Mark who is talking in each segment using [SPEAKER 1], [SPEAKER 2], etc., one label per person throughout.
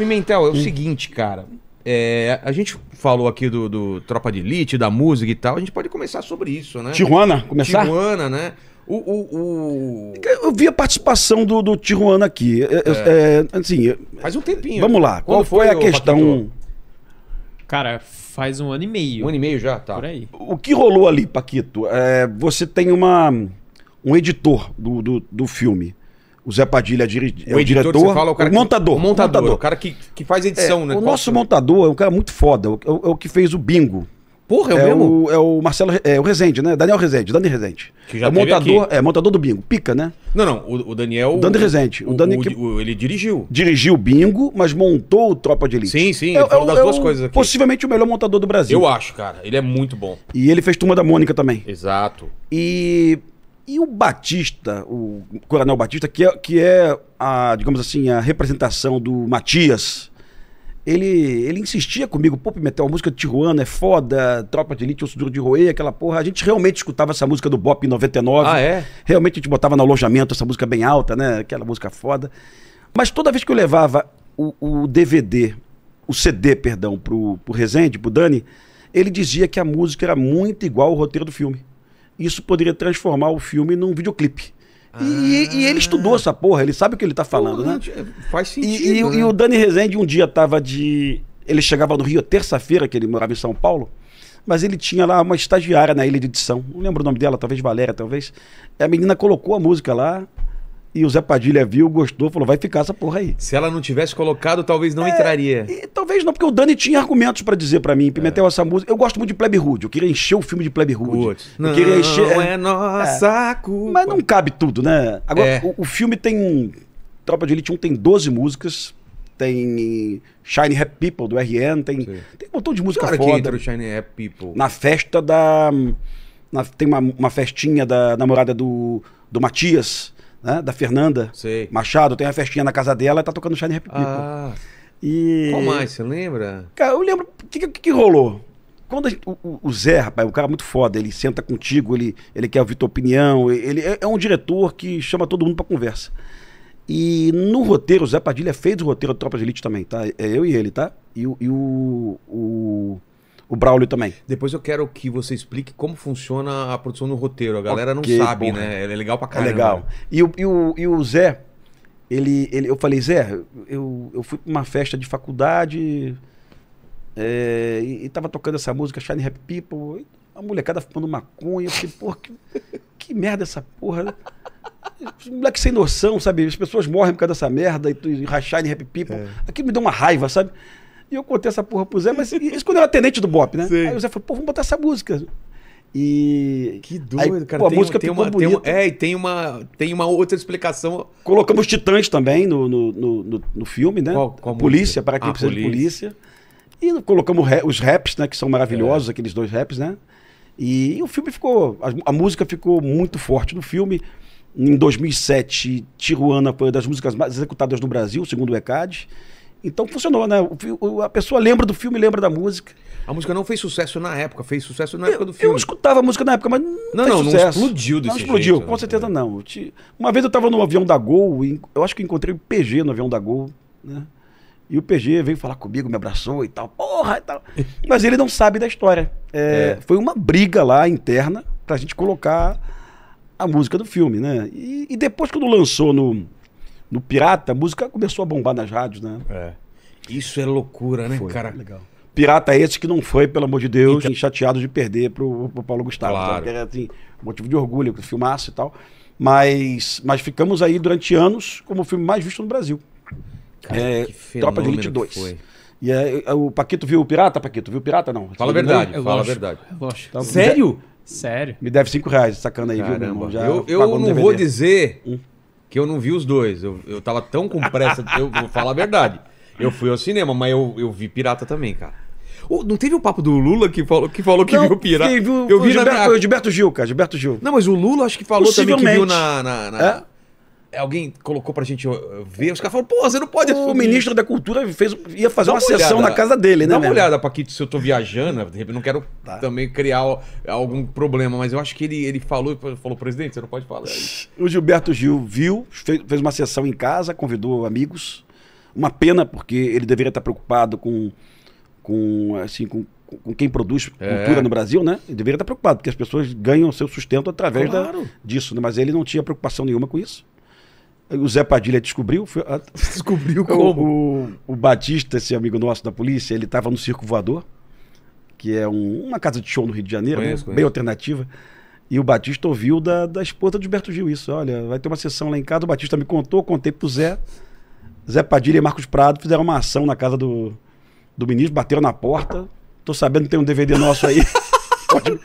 [SPEAKER 1] Pimentel, é o seguinte, cara. É, a gente falou aqui do, do Tropa de Elite, da música e tal. A gente pode começar sobre isso, né? Tijuana, começar? Tijuana, né? O, o, o... Eu vi a participação do, do
[SPEAKER 2] Tijuana aqui. É, é. assim,
[SPEAKER 1] faz um tempinho. Vamos lá. Qual foi, foi a questão? Paquito? Cara, faz um ano e meio. Um ano e meio já, tá. Por aí.
[SPEAKER 2] O que rolou ali, Paquito? É, você tem uma, um editor do, do, do filme. O Zé Padilha é, diri... o, é o diretor, Você fala, é o, o montador, que... o montador, montador, o
[SPEAKER 1] cara que, que faz edição, é, né?
[SPEAKER 2] O nosso é? montador é um cara muito foda, é, é o, que fez o bingo. Porra, é o é mesmo? O, é o Marcelo, é o Rezende, né? Daniel Rezende, Dani Rezende.
[SPEAKER 1] Que já é montador, aqui.
[SPEAKER 2] é montador do bingo, pica, né?
[SPEAKER 1] Não, não, o, Daniel... O Dani Rezende. O, Dani que...
[SPEAKER 2] ele dirigiu. Dirigiu o bingo, mas montou o Tropa de Elite. Sim, sim, é, ele falou das duas coisas aqui. Possivelmente o melhor montador do Brasil. Eu acho,
[SPEAKER 1] cara, ele é muito bom.
[SPEAKER 2] E ele fez Turma da Mônica também. Exato. E e o Batista, o Coronel Batista, que é, que é a, digamos assim, a representação do Matias, ele, ele insistia comigo, pô, Pimentel, a música de Tijuana é foda, Tropa de Elite, Osso Duro de Roer, aquela porra. A gente realmente escutava essa música do Bop 99. Ah, é? Realmente a gente botava no alojamento essa música bem alta, né? Aquela música foda. Mas toda vez que eu levava o, o DVD, o CD, perdão, pro, pro Rezende, pro Dani, ele dizia que a música era muito igual ao roteiro do filme isso poderia transformar o filme num videoclipe. Ah. E, e, ele ah. estudou essa porra, ele sabe o que ele tá falando, porra, né? É, faz sentido. E, né? e, o Dani Rezende um dia tava de. Ele chegava no Rio terça-feira, que ele morava em São Paulo, mas ele tinha lá uma estagiária na ilha de edição. Não lembro o nome dela, talvez Valéria, talvez. E a menina colocou a música lá. E o Zé Padilha viu, gostou, falou: vai ficar essa porra aí.
[SPEAKER 1] Se ela não tivesse colocado, talvez não é, entraria. E,
[SPEAKER 2] talvez não, porque o Dani tinha argumentos para dizer para mim. É. Pimentel, é. essa música. Eu gosto muito de Plebe Hood. Eu queria encher o filme de Plebe Hood. Não, eu queria encher. Não é, é nossa é. culpa. Mas não cabe tudo, né? Agora, é. o, o, filme tem. Tropa de Elite 1 tem 12 músicas. Tem Shine Happy People do RN. Tem, tem um montão de música que hora foda. Que entra o Happy People? Na festa da. Na, tem uma, uma festinha da namorada do, do Matias né, da Fernanda Sei. Machado, tem uma festinha na casa dela, tá tocando Shine Happy People. Ah.
[SPEAKER 1] E... Qual mais, você lembra?
[SPEAKER 2] Cara, eu lembro, o que, que, que, rolou? Quando gente, o, o, Zé, rapaz, o cara é muito foda, ele senta contigo, ele, ele quer ouvir tua opinião, ele é, é um diretor que chama todo mundo pra conversa. E no roteiro, o Zé Padilha fez o roteiro do Tropa de Elite também, tá? É eu e ele, tá? E, e
[SPEAKER 1] o, o o Braulio também. Depois eu quero que você explique como funciona a produção do roteiro. A galera okay, não sabe, porra. né? É legal pra é caramba. É legal. E o, e o, e o Zé,
[SPEAKER 2] ele, ele, eu falei, Zé, eu, eu fui pra uma festa de faculdade é, e, e tava tocando essa música, Shine Happy People. A molecada fumando maconha. Eu falei, porra, que, que merda essa porra. Moleque sem noção, sabe? As pessoas morrem por causa dessa merda e, e rachar em Happy People. É. Aquilo me deu uma raiva, sabe? E eu contei essa porra pro Zé, mas isso quando eu era tenente do Bop, né? Sim. Aí o Zé falou, pô, vamos botar essa música. E.
[SPEAKER 1] Que doido, aí, cara. Pô, a tem, música tem uma, tem É, e tem uma, tem uma outra explicação. Colocamos
[SPEAKER 2] Titãs também no, no, no, no filme, né? Qual, qual polícia, para quem ah, precisa polícia. de polícia. E colocamos os raps, né? Que são maravilhosos, é. aqueles dois raps, né? E, e o filme ficou. A, a, música ficou muito forte no filme. Em 2007, Tijuana foi uma das músicas mais executadas no Brasil, segundo o ECAD. Então funcionou, né? O, a pessoa lembra do filme, lembra da música. A música não fez sucesso na época, fez sucesso na eu, época do filme. Eu escutava a música na época, mas não, não, não, não explodiu desse Não explodiu, jeito, com né? certeza não. Uma vez eu estava no avião da Gol, eu acho que encontrei o PG no avião da Gol, né? E o PG veio falar comigo, me abraçou e tal, porra e tal. Mas ele não sabe da história. É, é. Foi uma briga lá interna pra gente colocar a música do filme, né? E, e depois quando lançou no no Pirata, a música começou a bombar nas rádios, né? É. Isso é loucura, né, foi. cara? Legal. Pirata esse que não foi, pelo amor de Deus, então... chateado de perder pro, pro Paulo Gustavo. Claro. Então, era, assim, motivo de orgulho, que filmasse e tal. Mas, mas ficamos aí durante anos como o filme mais visto no Brasil. Cara, é, que Tropa de Elite 2. Foi. E é, é, o Paquito viu o Pirata? Paquito viu o Pirata, não. Fala a verdade, eu fala a verdade. Eu Então, Sério? Sério. Me deve 5 reais, sacando aí, Caramba. viu, meu irmão? Já eu eu não DVD. vou
[SPEAKER 1] dizer... Hum que eu não vi os dois. Eu, eu tava tão com pressa, eu vou falar a verdade. Eu fui ao cinema, mas eu, eu vi pirata também, cara. Oh, não teve o papo do Lula que falou que, falou que não, viu pirata? Teve, eu vi o Gilberto, na... Gilberto Gil, cara. Gilberto Gil. Não, mas o Lula acho que falou também que viu na. na, na... É? Alguém colocou pra gente ver, os caras falaram, pô, você não pode. o ministro da Cultura fez, ia fazer uma, uma olhada, sessão na casa dele, né? Dá uma mesmo? olhada, aqui se eu tô viajando, né, não quero tá. também criar algum problema, mas eu acho que ele, ele falou, falou, presidente, você não pode falar.
[SPEAKER 2] O Gilberto Gil viu, fez uma sessão em casa, convidou amigos. Uma pena, porque ele deveria estar preocupado com, com, assim, com, com quem produz é. cultura é. no Brasil, né? Ele deveria estar preocupado, porque as pessoas ganham seu sustento através claro. da, disso, né? Mas ele não tinha preocupação nenhuma com isso. O Zé Padilha descobriu. Foi, descobriu como? O, o, Batista, esse amigo nosso da polícia, ele estava no Circo Voador, que é um, uma casa de show no Rio de Janeiro, conheço, né? conheço. bem alternativa. E o Batista ouviu da, da esposa de Gilberto Gil isso. Olha, vai ter uma sessão lá em casa. O Batista me contou, contei pro Zé. Zé Padilha e Marcos Prado fizeram uma ação na casa do, do ministro, bateram na porta. Tô sabendo que tem um DVD nosso aí. Pode...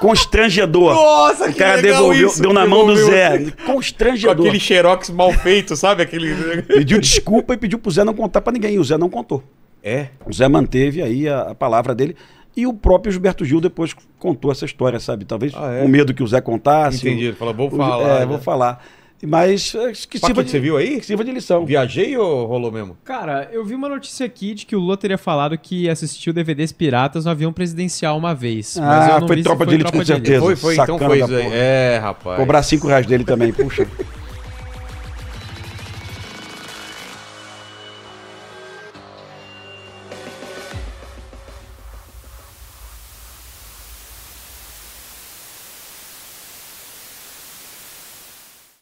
[SPEAKER 2] Constrangedor. Nossa, o cara devolveu, isso. deu na mão do Zé.
[SPEAKER 1] Constrangedor. Com aquele xerox mal feito, sabe? Aquele...
[SPEAKER 2] Pediu desculpa e pediu pro Zé não contar para ninguém. E o Zé não contou. É. O Zé manteve aí a, a, palavra dele. E o próprio Gilberto Gil depois contou essa história, sabe? Talvez ah, é. medo que o Zé contasse. Entendi. Ele falou, vou falar. O, é, né? vou falar. Mas é, que tipo de... você viu aí? Que
[SPEAKER 1] tipo de lição. Viajei ou rolou mesmo? Cara, eu vi uma notícia aqui de que o Lula teria falado que assistiu DVDs piratas no avião presidencial uma vez. Ah, foi tropa, foi, tropa de elite, com certeza. Foi, foi, Sacana então foi isso aí. É, rapaz. Cobrar
[SPEAKER 2] cinco reais dele também, puxa.